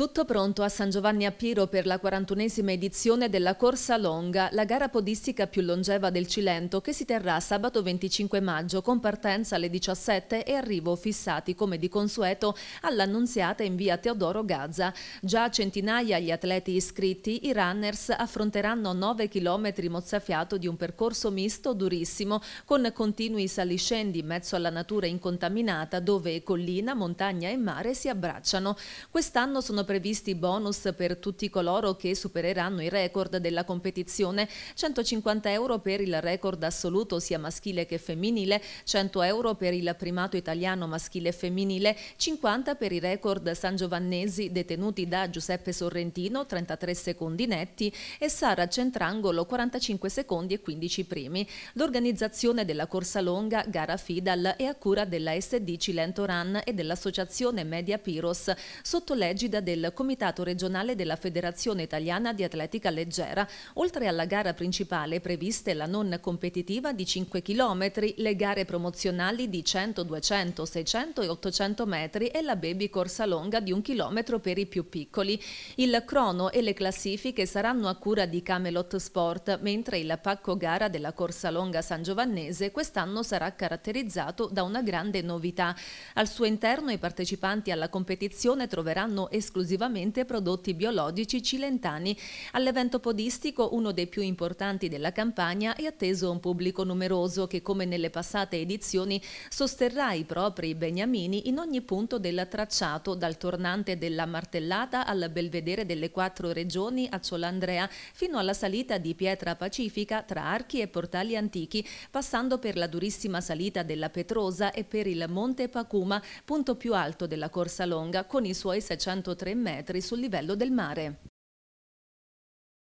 Tutto pronto a San Giovanni a Piro per la 41esima edizione della Corsa Longa, la gara podistica più longeva del Cilento che si terrà sabato 25 maggio con partenza alle 17 e arrivo fissati come di consueto all'annunziata in via Teodoro Gaza. Già centinaia gli atleti iscritti, i runners affronteranno 9 km mozzafiato di un percorso misto durissimo con continui saliscendi in mezzo alla natura incontaminata dove collina, montagna e mare si abbracciano. Quest'anno sono previsti bonus per tutti coloro che supereranno i record della competizione, 150 euro per il record assoluto sia maschile che femminile, 100 euro per il primato italiano maschile e femminile, 50 per i record sangiovannesi detenuti da Giuseppe Sorrentino, 33 secondi netti, e Sara Centrangolo, 45 secondi e 15 primi. L'organizzazione della corsa longa, gara Fidal, è a cura della SD Cilento Run e dell'associazione Media Piros, sotto l'egida del del Comitato regionale della Federazione Italiana di Atletica Leggera. Oltre alla gara principale previste la non competitiva di 5 km, le gare promozionali di 100, 200, 600 e 800 metri e la baby corsa longa di un chilometro per i più piccoli. Il crono e le classifiche saranno a cura di Camelot Sport, mentre il pacco gara della corsa longa San Giovannese quest'anno sarà caratterizzato da una grande novità. Al suo interno i partecipanti alla competizione troveranno esclusivamente esclusivamente prodotti biologici cilentani. All'evento podistico, uno dei più importanti della campagna, è atteso un pubblico numeroso che, come nelle passate edizioni, sosterrà i propri beniamini in ogni punto del tracciato, dal tornante della martellata al belvedere delle quattro regioni a Ciolandrea, fino alla salita di Pietra Pacifica tra archi e portali antichi, passando per la durissima salita della Petrosa e per il Monte Pacuma, punto più alto della Corsa Longa, con i suoi 630 3 metri sul livello del mare.